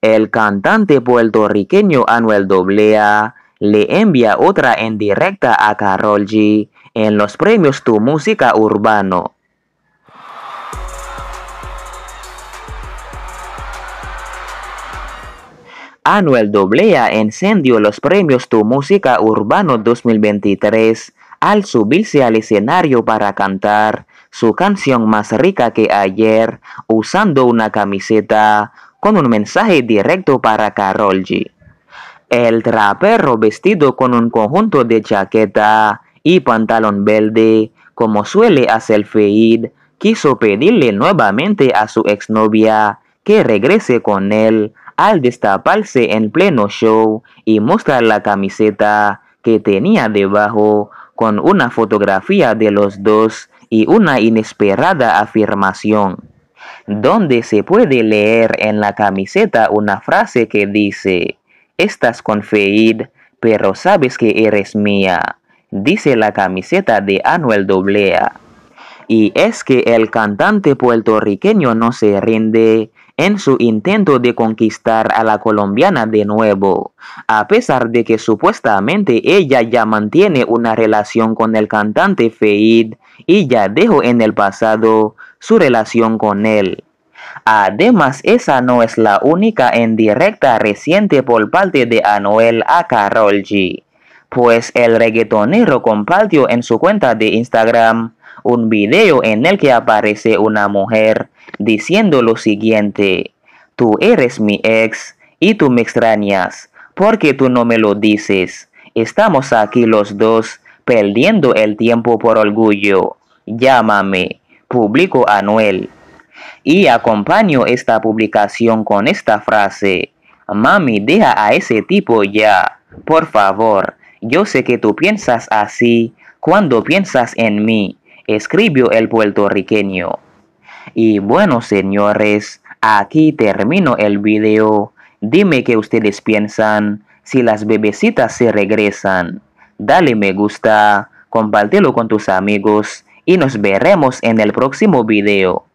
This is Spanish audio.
El cantante puertorriqueño Anuel Doblea le envía otra en directa a Carol G en los premios Tu Música Urbano. Anuel Doblea encendió los premios Tu Música Urbano 2023 al subirse al escenario para cantar su canción más rica que ayer usando una camiseta con un mensaje directo para Carol G. El traperro vestido con un conjunto de chaqueta y pantalón verde, como suele hacer Feid, quiso pedirle nuevamente a su exnovia que regrese con él al destaparse en pleno show y mostrar la camiseta que tenía debajo con una fotografía de los dos y una inesperada afirmación donde se puede leer en la camiseta una frase que dice, estás con Feid, pero sabes que eres mía, dice la camiseta de Anuel Doblea. Y es que el cantante puertorriqueño no se rinde en su intento de conquistar a la colombiana de nuevo, a pesar de que supuestamente ella ya mantiene una relación con el cantante Feid y ya dejó en el pasado su relación con él. Además, esa no es la única en directa reciente por parte de Anuel a Carol pues el reggaetonero compartió en su cuenta de Instagram un video en el que aparece una mujer diciendo lo siguiente, tú eres mi ex y tú me extrañas, porque tú no me lo dices. Estamos aquí los dos perdiendo el tiempo por orgullo. Llámame, publicó Anuel. Y acompaño esta publicación con esta frase. Mami, deja a ese tipo ya, por favor. Yo sé que tú piensas así cuando piensas en mí, escribió el puertorriqueño. Y bueno, señores, aquí termino el video. Dime qué ustedes piensan si las bebecitas se regresan. Dale me gusta, compártelo con tus amigos y nos veremos en el próximo video.